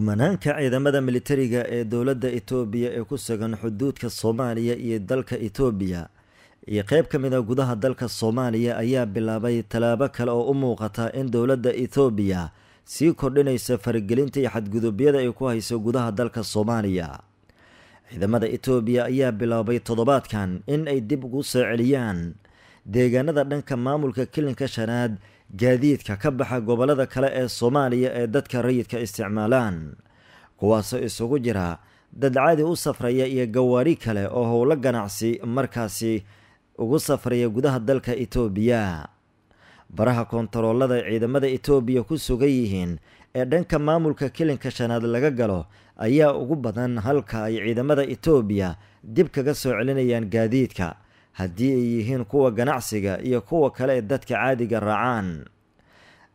manaanka ciidamada militariga ee dowladda itoobiya ee ku sugan xuduudka soomaaliya iyo dalka itoobiya iyo qeyb ka mid a ah gudaha dalka soomaaliya ayaa bilaabay tallaabo kale oo u muuqata in dowladda etoobiya sii kordhinaysa faragelinta iyo xadgudubyada ay ku hayso gudaha dalka soomaaliya ciidamada itoobiya ayaa bilaabay toddobaadkan in ay dib ugu soo celiyaan deegaanada dhanka maamulka kilinka shanaad gaadiidka ka baxa gobollada kale ee soomaaliya ee dadka rayidka isticmaalaan kuwaasoo isugu jira dad cadi u safraya iyo gawaari kale oo howlo ganacsi markaasi ugu safraya gudaha dalka itoobiya baraha kontaroolada ciidamada etoobiya ku sugan yihiin ee dhanka maamulka kilinka shanaad laga galo ayaa ugu badan halka ay ciidamada etoobiya dib kaga soo celinayaan gaadiidka haddii ay yihiin kuwa ganacsiga iyo kuwa kale ee dadka caadiga raacaan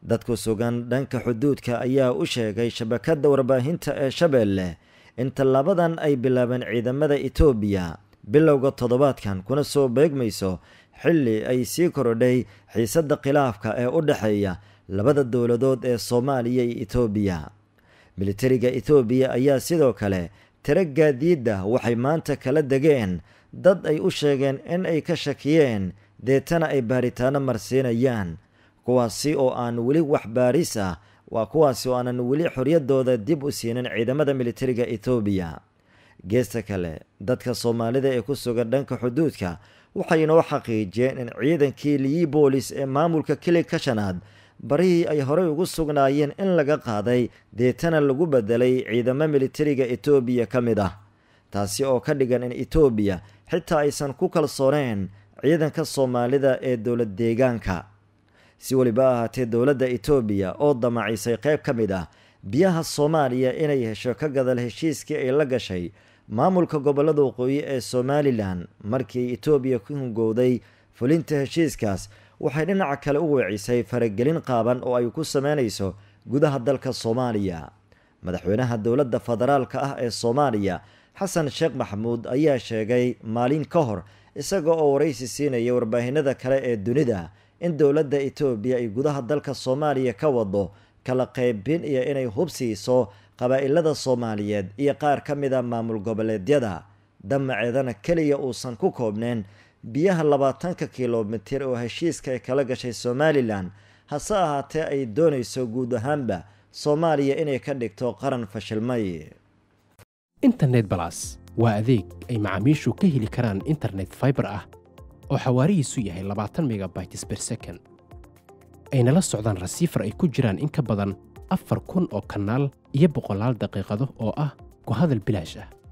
dadku sugan dhanka xuduudka ayaa u sheegay shabakadda warbaahinta ee shabeelle in labadan ay bilaabeen ciidamada etoobiya bilowga toddobaadkan kuna soo beegmayso xilli ay sii korodhay xiisadda khilaafka ee u dhexeeya labada dowladood ee soomaaliya iyo etoobiya militariga etoobiya ayaa sidoo kale tiro gaadiidda waxay maanta kala degeen dad ay u sheegeen in ay ka shakiyeen deetana ay baaritaano marsiinayaan kuwaasi oo aan weli wax baaris ah waa kuwaasi oo aanan weli xoryaddooda dib u siinin ciidamada militariga etoobiya geesta kale dadka soomaalida ee ku sugan dhanka xuduudka waxay inoo xaqiijiyeen in ciidankii boolis ee maamulka kilig ka shanaad barihii ay horey ugu sugnaayeen in laga qaaday deetana lagu bedelay ciidamo militariga etoobiya ka mid ah taasi oo ka dhigan in etoobiya xitaa aysan ku kalsooneen ciidanka soomaalida ee dowlad deegaanka si weliba ahaatee dowladda etoobiya oo damacisay qayb ka mid ah biyaha soomaaliya inay hesho ka gadal heshiiskii ay la gashay maamulka gobollada waqooyi ee somalilan markii etoobiya ku hungowday fulinta heshiiskaas waxay dhinaca kale u weecisay faragelin qaaban oo ay ku sameynayso gudaha dalka soomaaliya madaxweynaha dowladda federaalka ah ee soomaaliya xasan sheekh maxamuud ayaa sheegay maalin ka hor isaga oo waraysi siinaya warbaahinada kale ee dunida in dowladda etoobiya ay gudaha dalka soomaaliya ka wado kala qaybin iyo inay hub siiso qabaa'ilada soomaaliyeed iyo qaar ka mid a maamul goboleedyada damaceedana keliya uusan ku koobneyn biyaha labaatanka kilomitir oo heshiiska ay kala gashay somalilan hase ahaatee ay doonayso guud ahaanba soomaaliya inay ka dhigto qaran fashilmay internet balas waa adeeg ay macaamiishu ka heli karaan internet fiber ah oo xawaarihiisu yahay labaatan megabytes ber second ayna la socdaan rasiifar ay ku jiraan in ka badan afar kun oo kanaal iyo boqolaal daqiiqado oo ah ku hadal bilaash ah